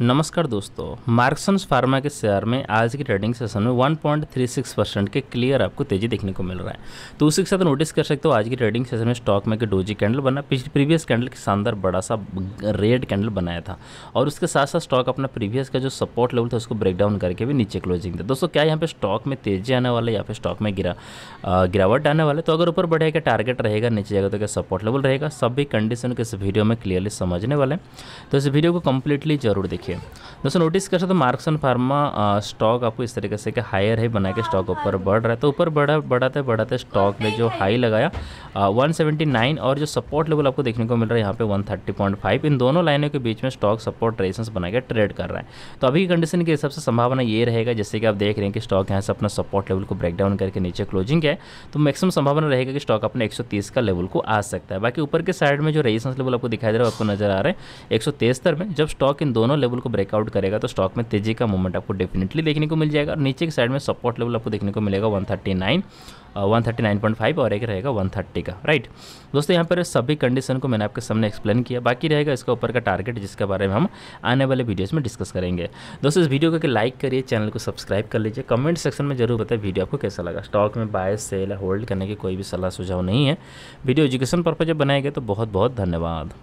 नमस्कार दोस्तों मार्क्सन्स फार्मा के शेयर में आज की ट्रेडिंग सेशन में 1.36 परसेंट के क्लियर आपको तेजी देखने को मिल रहा है तो उसी के साथ नोटिस कर सकते हो आज की ट्रेडिंग सेशन में स्टॉक में एक डोजी कैंडल बना पिछले प्रीवियस कैंडल के शानदार बड़ा सा रेड कैंडल बनाया था और उसके साथ साथ स्टॉक अपना प्रीवियस का जो सपोर्ट लेवल था उसको ब्रेक डाउन करके भी नीचे क्लोजिंग था दोस्तों क्या यहाँ पे स्टॉक में तेजी आने वाला या फिर स्टॉक में गिरा गिरावट आने वाले तो अगर ऊपर बढ़ेगा टारगेट रहेगा नीचे जाएगा तो क्या सपोर्ट लेवल रहेगा सभी कंडीशन को इस वीडियो में क्लियरली समझने वाले हैं तो इस वीडियो को कंप्लीटली जरूर देखिए देखिए दोस्तों नोटिस कर सकते हो मार्क्स एंड फार्मा स्टॉक आपको इस तरीके से कि हायर है बना के स्टॉक ऊपर बढ़ रहा है तो ऊपर बढ़ा बढ़ाते बढ़ाते स्टॉक ने जो हाई लगाया आ, 179 और जो सपोर्ट लेवल आपको देखने को मिल रहा है यहाँ पे 130.5 इन दोनों लाइनों के बीच में स्टॉक सपोर्ट रेसेंस बना के ट्रेड कर रहा है तो अभी की कंडीशन के हिसाब से संभावना ये रहेगा जैसे कि आप देख रहे हैं कि स्टॉक यहाँ से अपना सपोर्ट लेवल को ब्रेकडाउन करके नीचे क्लोजिंग है तो मैक्सिमम संभावना रहेगा कि स्टॉक अपने एक का लेवल को आ सकता है बाकी ऊपर के साइड में जो रेजिस्टेंस लेवल आपको दिखाई दे रहा है आपको नजर आ रहा है एक में जब स्टॉक इन दोनों लेवल लेवल को ब्रेकआउट करेगा तो स्टॉक में तेजी का मूवमेंट आपको डेफिनेटली देखने को मिल जाएगा और नीचे के साइड में सपोर्ट लेवल आपको देखने को मिलेगा 139 फाइव uh, और एक रहेगा थर्टी का राइट दोस्तों यहाँ पर सभी कंडीशन को मैंने आपके सामने एक्सप्लेन किया बाकी रहेगा इसका ऊपर का टारगेट जिसके बारे में हम आने वाले वीडियोस में डिस्कस करेंगे दोस्तों इस वीडियो को लाइक करिए चैनल को सब्सक्राइब कर लीजिए कमेंट सेक्शन में जरूर बताए वीडियो आपको कैसा लगा स्टॉक में बाय सेल होल्ड करने की कोई भी सलाह सुझाव नहीं है वीडियो एजुकेशन पर्पज जब बनाएंगे तो बहुत बहुत धन्यवाद